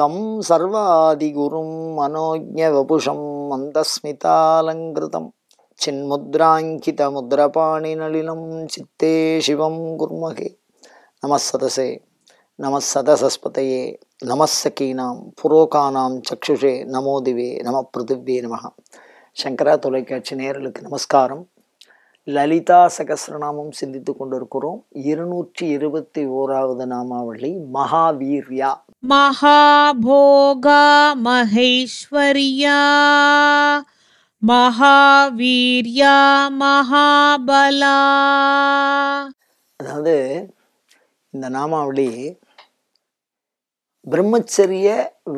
தம் சர்வாதிகுரும் மனோஜ வபுஷம் மந்தஸ்மிதாலங்கிருதம் சின்முத்ராங்கித முத்ரபாணி நளினம் சித்தே சிவம் குர்மகே நமசதசே நமசதசஸ்பதையே நமசகீனாம் புரோகானாம் சக்ஷுஷே நமோதிவே நம பிருத்திவே நம சங்கரா தொலைக்காட்சி நேர்களுக்கு நமஸ்காரம் லலிதா சகசிரநாமம் சிந்தித்துக் கொண்டிருக்கிறோம் இருநூற்றி இருபத்தி ஓராவது நாமாவளி மகாவீர்யா மகாபோகா மகேஸ்வரியா மகாவீர்யா மகாபலா அதாவது இந்த நாமாவளி பிரம்மச்சரிய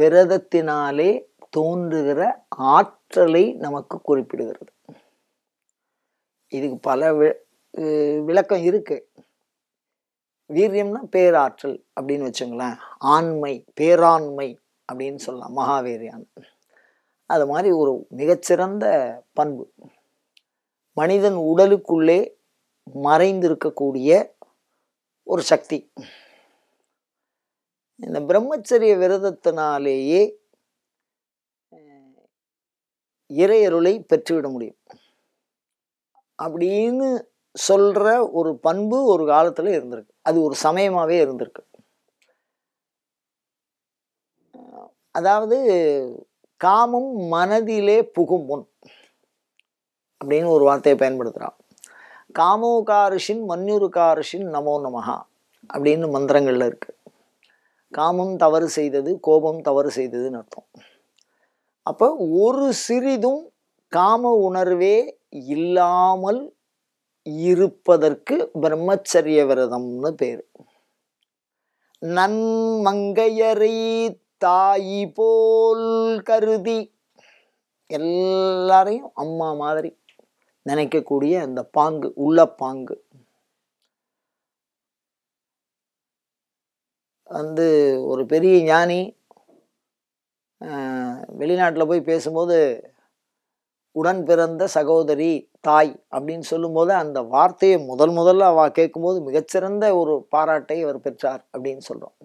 விரதத்தினாலே தோன்றுகிற ஆற்றலை நமக்கு குறிப்பிடுகிறது இதுக்கு பல வி விளக்கம் இருக்குது வீரியம்னா பேராற்றல் அப்படின்னு வச்சுங்களேன் ஆண்மை பேராண்மை அப்படின்னு சொல்லலாம் மகாவீரியான் அது மாதிரி ஒரு மிகச்சிறந்த பண்பு மனிதன் உடலுக்குள்ளே மறைந்திருக்கக்கூடிய ஒரு சக்தி இந்த பிரம்மச்சரிய விரதத்தினாலேயே இறையருளை பெற்றுவிட முடியும் அப்படின்னு சொல்கிற ஒரு பண்பு ஒரு காலத்தில் இருந்திருக்கு அது ஒரு சமயமாகவே இருந்திருக்கு அதாவது காமம் மனதிலே புகும் முன் அப்படின்னு ஒரு வார்த்தையை பயன்படுத்துகிறான் காமோகாரிஷின் மன்யுருகாரிஷின் நமோ நமகா அப்படின்னு மந்திரங்களில் இருக்குது காமம் தவறு செய்தது கோபம் தவறு செய்ததுன்னு அர்த்தம் அப்போ ஒரு சிறிதும் காம உணர்வே இல்லாமல் இருப்பதற்கு பிரம்மச்சரிய விரதம்னு பேர் நன்மங்கையரை தாய் போல் கருதி எல்லாரையும் அம்மா மாதிரி நினைக்கக்கூடிய அந்த பாங்கு உள்ள பாங்கு வந்து ஒரு பெரிய ஞானி வெளிநாட்டில் போய் பேசும்போது உடன் பிறந்த சகோதரி தாய் அப்படின்னு சொல்லும்போது அந்த வார்த்தையை முதல் முதல்ல அவ கேட்கும்போது மிகச்சிறந்த ஒரு பாராட்டை அவர் பெற்றார் அப்படின்னு சொல்கிறோம்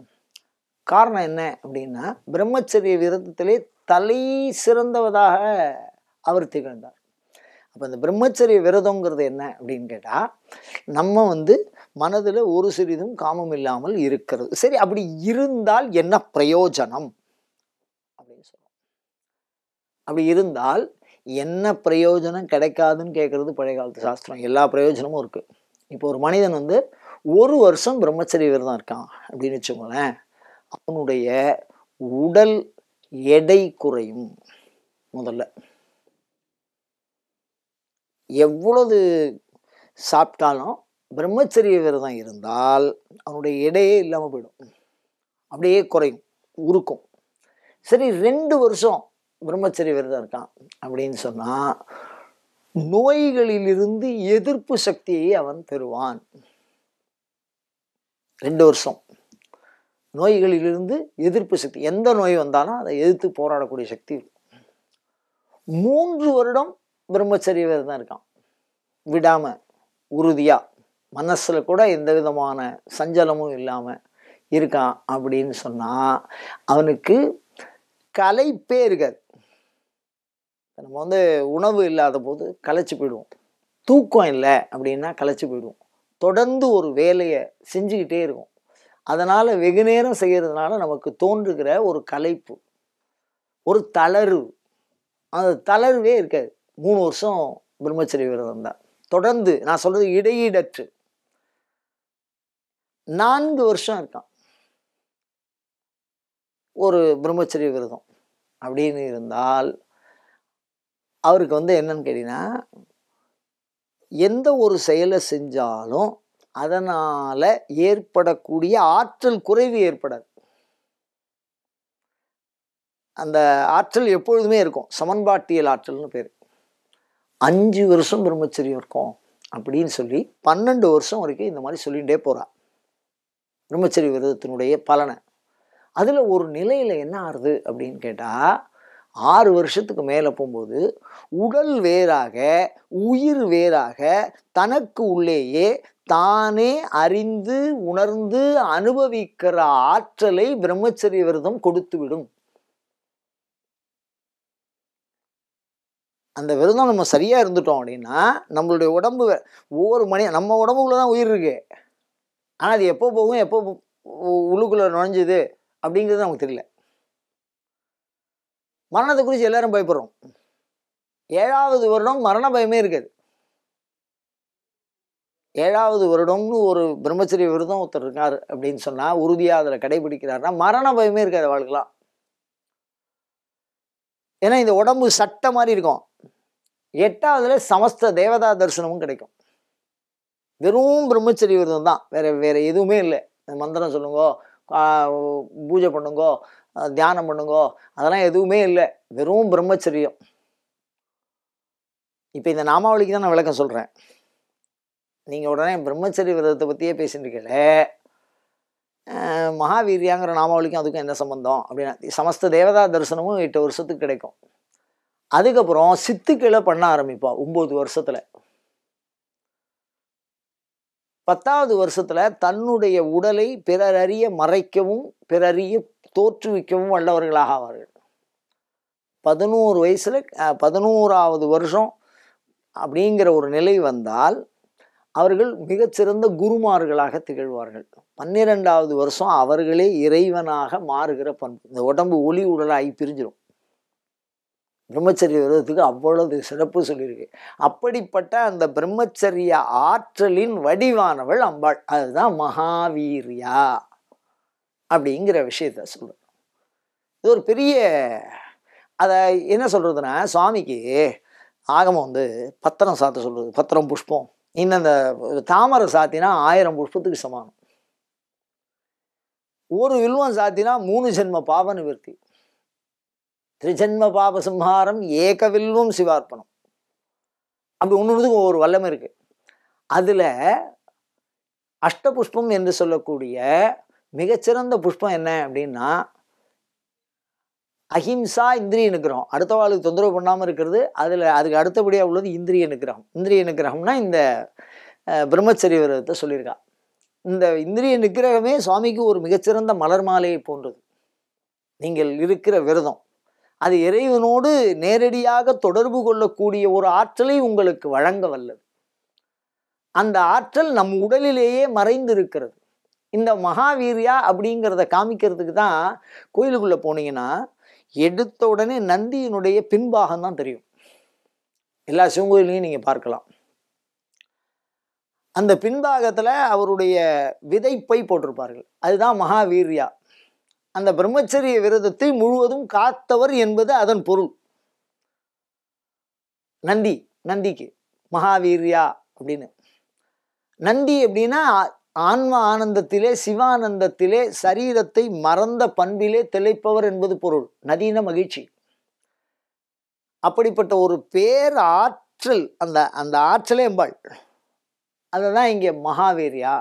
காரணம் என்ன அப்படின்னா பிரம்மச்சரிய விரதத்திலே தலை சிறந்தவதாக அவர் திகழ்ந்தார் அப்போ இந்த பிரம்மச்சரிய விரதங்கிறது என்ன அப்படின்னு கேட்டால் நம்ம வந்து மனதில் ஒரு சிறிதும் காமம் இல்லாமல் இருக்கிறது சரி அப்படி இருந்தால் என்ன பிரயோஜனம் அப்படின்னு சொல்லுவோம் அப்படி இருந்தால் என்ன பிரயோஜனம் கிடைக்காதுன்னு கேட்குறது பழைய காலத்து சாஸ்திரம் எல்லா பிரயோஜனமும் இருக்குது இப்போ ஒரு மனிதன் வந்து ஒரு வருஷம் பிரம்மச்சரிய விரதம் இருக்கான் அப்படின்னு வச்சுக்கோங்களேன் அவனுடைய உடல் எடை குறையும் முதல்ல எவ்வளவு சாப்பிட்டாலும் பிரம்மச்சரிய விரதம் இருந்தால் அவனுடைய எடையே இல்லாமல் போயிடும் அப்படியே குறையும் உருக்கும் சரி ரெண்டு வருஷம் பிரம்மச்சரிய விரதம் இருக்கான் அப்படின்னு சொன்னால் நோய்களிலிருந்து எதிர்ப்பு சக்தியை அவன் பெறுவான் ரெண்டு வருஷம் நோய்களிலிருந்து எதிர்ப்பு சக்தி எந்த நோய் வந்தாலும் அதை எதிர்த்து போராடக்கூடிய சக்தி மூன்று வருடம் பிரம்மச்சரிய விரதம் இருக்கான் விடாமல் உறுதியாக மனசில் கூட எந்த விதமான சஞ்சலமும் இல்லாமல் இருக்கான் அப்படின்னு சொன்னால் அவனுக்கு கலைப்பே இருக்காது நம்ம வந்து உணவு இல்லாத போது களைச்சி போயிடுவோம் தூக்கம் இல்லை அப்படின்னா களைச்சி போயிடுவோம் தொடர்ந்து ஒரு வேலையை செஞ்சுக்கிட்டே இருக்கும் அதனால் வெகு நேரம் செய்கிறதுனால நமக்கு தோன்றுகிற ஒரு கலைப்பு ஒரு தளர்வு அந்த தளர்வே இருக்காது மூணு வருஷம் பிரம்மச்சரி விரதம் தான் தொடர்ந்து நான் சொல்கிறது இடையீடற்று நான்கு வருஷம் இருக்கான் ஒரு பிரம்மச்சரி விரதம் அப்படின்னு இருந்தால் அவருக்கு வந்து என்னன்னு கேட்டீங்கன்னா எந்த ஒரு செயலை செஞ்சாலும் அதனால் ஏற்படக்கூடிய ஆற்றல் குறைவு ஏற்படாது அந்த ஆற்றல் எப்பொழுதுமே இருக்கும் சமன்பாட்டியல் ஆற்றல்னு பேர் அஞ்சு வருஷம் பிரம்மச்சரியம் இருக்கும் அப்படின்னு சொல்லி பன்னெண்டு வருஷம் வரைக்கும் இந்த மாதிரி சொல்லிகிட்டே போகிறாள் பிரம்மச்சரி விரதத்தினுடைய பலனை அதில் ஒரு நிலையில் என்ன ஆறுது அப்படின்னு கேட்டால் ஆறு வருஷத்துக்கு மேலே போகும்போது உடல் வேறாக உயிர் வேறாக தனக்கு உள்ளேயே தானே அறிந்து உணர்ந்து அனுபவிக்கிற ஆற்றலை பிரம்மச்சரிய விரதம் கொடுத்துவிடும் அந்த விரதம் நம்ம சரியாக இருந்துட்டோம் அப்படின்னா நம்மளுடைய உடம்பு ஒவ்வொரு மணி நம்ம உடம்புக்குள்ளே தான் உயிர் இருக்கு ஆனால் அது எப்போ போகும் எப்போ உள்ளுக்குள்ளே நுழைஞ்சுது அப்படிங்கிறது நமக்கு தெரியல மரணத்தை குறித்து எல்லாரும் பயப்படுறோம் ஏழாவது வருடம் மரண பயமே இருக்காது ஏழாவது வருடம்னு ஒரு பிரம்மச்சரிய விரதம் ஒருத்தர் இருக்கார் அப்படின்னு சொன்னால் உறுதியாக அதில் கடைபிடிக்கிறாருன்னா மரண பயமே இருக்காது வாழ்க்கலாம் ஏன்னா இந்த உடம்பு சட்ட மாதிரி இருக்கும் எட்டாவதுல சமஸ்த தேவதா தரிசனமும் கிடைக்கும் வெறும் பிரம்மச்சரிய விரதம் தான் வேற வேற எதுவுமே இல்லை மந்திரம் சொல்லுங்கோ பூஜை பண்ணுங்கோ தியானம் பண்ணுங்கோ அதெல்லாம் எதுவுமே இல்லை வெறும் பிரம்மச்சரியம் இப்போ இந்த நாமாவளிக்கு தான் நான் விளக்கம் சொல்கிறேன் நீங்கள் உடனே பிரம்மச்சரிய விரதத்தை பற்றியே பேசிட்டுருக்கீங்களே மகாவீரியாங்கிற நாமாவளிக்கும் அதுக்கும் என்ன சம்பந்தம் அப்படின்னா சமஸ்த தேவதா தரிசனமும் எட்டு வருஷத்துக்கு கிடைக்கும் அதுக்கப்புறம் சித்துக்களை பண்ண ஆரம்பிப்பா ஒம்பது வருஷத்தில் பத்தாவது வருஷத்தில் தன்னுடைய உடலை பிறரறிய மறைக்கவும் பிறறிய தோற்றுவிக்கவும் வல்லவர்களாக ஆவார்கள் பதினோரு வயசில் பதினோராவது வருஷம் அப்படிங்கிற ஒரு நிலை வந்தால் அவர்கள் மிகச்சிறந்த குருமார்களாக திகழ்வார்கள் பன்னிரெண்டாவது வருஷம் அவர்களே இறைவனாக மாறுகிற பண்பு இந்த உடம்பு ஒளி உடலாகி பிரிஞ்சிடும் பிரம்மச்சரிய விரதத்துக்கு அவ்வளவு சிறப்பு சொல்லியிருக்கு அப்படிப்பட்ட அந்த பிரம்மச்சரிய ஆற்றலின் வடிவானவள் அம்பாள் அதுதான் மகாவீரியா அப்படிங்கிற விஷயத்த சொல்லணும் இது ஒரு பெரிய அதை என்ன சொல்கிறதுனா சுவாமிக்கு ஆகமம் வந்து பத்திரம் சாத்த சொல்கிறது பத்திரம் புஷ்பம் இன்னும் அந்த தாமரை சாத்தினா ஆயிரம் புஷ்பத்துக்கு சமானம் ஒரு வில்வம் சாத்தினா மூணு ஜென்ம பாப நிவர்த்தி திரிஜன்ம பாப சிம்ஹாரம் ஏக வில்வம் சிவார்ப்பணம் அப்படி ஒன்று ஒரு வல்லமை இருக்குது அதில் அஷ்டபுஷ்பம் என்று சொல்லக்கூடிய மிகச்சிறந்த புஷ்பம் என்ன அப்படின்னா அஹிம்சா இந்திரிய நிகிரகம் வாழ்க்கை தொந்தரவு பண்ணாமல் இருக்கிறது அதில் அதுக்கு அடுத்தபடியாக உள்ளது இந்திரிய நிகிரகம் இந்திரிய நிகிரகம்னா இந்த பிரம்மச்சரிய விரதத்தை சொல்லியிருக்கா இந்த இந்திரிய நிகிரகமே சுவாமிக்கு ஒரு மிகச்சிறந்த மலர் மாலையை போன்றது நீங்கள் இருக்கிற விரதம் அது இறைவனோடு நேரடியாக தொடர்பு கொள்ளக்கூடிய ஒரு ஆற்றலை உங்களுக்கு வழங்க வல்லது அந்த ஆற்றல் நம் உடலிலேயே மறைந்திருக்கிறது இந்த மகாவீரியா அப்படிங்கிறத காமிக்கிறதுக்கு தான் கோயிலுக்குள்ளே போனீங்கன்னா எடுத்த உடனே நந்தியினுடைய பின்பாகம் தான் தெரியும் எல்லா சிவன் கோயிலையும் நீங்கள் பார்க்கலாம் அந்த பின்பாகத்தில் அவருடைய விதைப்பை போட்டிருப்பார்கள் அதுதான் மகாவீரியா அந்த பிரம்மச்சரிய விரதத்தை முழுவதும் காத்தவர் என்பது அதன் பொருள் நந்தி நந்திக்கு மகாவீரியா அப்படின்னு நந்தி அப்படின்னா ஆன்ம ஆனந்தத்திலே சிவானந்தத்திலே சரீரத்தை மறந்த பண்பிலே திளைப்பவர் என்பது பொருள் நதீன மகிழ்ச்சி அப்படிப்பட்ட ஒரு பேர் ஆற்றல் அந்த அந்த ஆற்றலே எம்பாள் அதை தான் இங்கே மகாவீரியா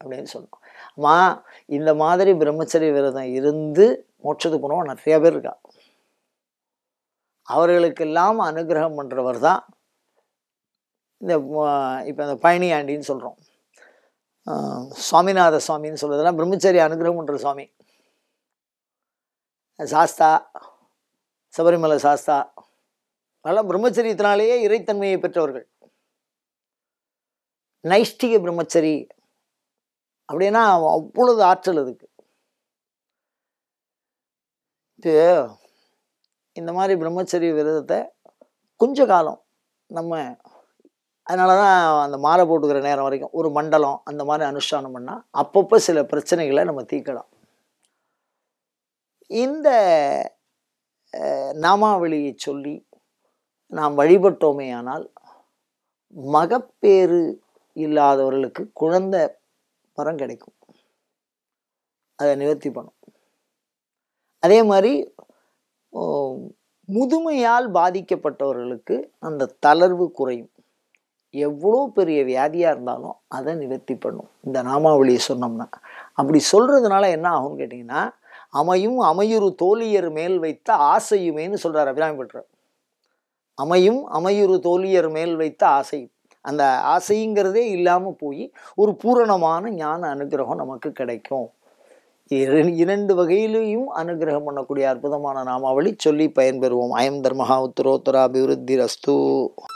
அப்படின்னு சொன்னோம் மா இந்த மாதிரி பிரம்மச்சரி விரதம் இருந்து மோட்சது போனவங்க நிறையா பேர் இருக்கா அவர்களுக்கெல்லாம் அனுகிரகம் பண்ணுறவர் தான் இந்த இப்போ அந்த பழனி ஆண்டின்னு சொல்கிறோம் சுவாமிநாத சுவாமின்னு சொல்கிறதுலாம் பிரம்மச்சரிய அனுகிரகம் பண்ணுற சுவாமி சாஸ்தா சபரிமலை சாஸ்தா அதெல்லாம் பிரம்மச்சரியத்தினாலேயே இறைத்தன்மையை பெற்றவர்கள் நைஷ்டிக பிரம்மச்சரி அப்படின்னா அவ்வளவு ஆற்றல் அதுக்கு இந்த மாதிரி பிரம்மச்சரிய விரதத்தை கொஞ்ச காலம் நம்ம அதனால தான் அந்த மாலை போட்டுக்கிற நேரம் வரைக்கும் ஒரு மண்டலம் அந்த மாதிரி அனுஷ்டானம் பண்ணால் அப்பப்போ சில பிரச்சனைகளை நம்ம தீர்க்கலாம் இந்த நாமாவளியை சொல்லி நாம் வழிபட்டோமேயானால் மகப்பேறு இல்லாதவர்களுக்கு குழந்த மரம் கிடைக்கும் அதை நிவர்த்தி பண்ணும் அதே மாதிரி முதுமையால் பாதிக்கப்பட்டவர்களுக்கு அந்த தளர்வு குறையும் எவ்வளோ பெரிய வியாதியாக இருந்தாலும் அதை நிவர்த்தி பண்ணும் இந்த நாமாவளியை சொன்னோம்னா அப்படி சொல்கிறதுனால என்ன ஆகும்னு கேட்டிங்கன்னா அமையும் அமையுறு தோழியர் மேல் வைத்த ஆசையுமேன்னு சொல்கிறார் அபிராமி பட்டர் அமையும் அமையுறு தோழியர் மேல் வைத்த ஆசையும் அந்த ஆசைங்கிறதே இல்லாமல் போய் ஒரு பூரணமான ஞான அனுகிரகம் நமக்கு கிடைக்கும் இரண்டு வகையிலையும் அனுகிரகம் பண்ணக்கூடிய அற்புதமான நாமாவளி சொல்லி பயன்பெறுவோம் அயம் தர்மஹா அபிவிருத்தி ரஸ்து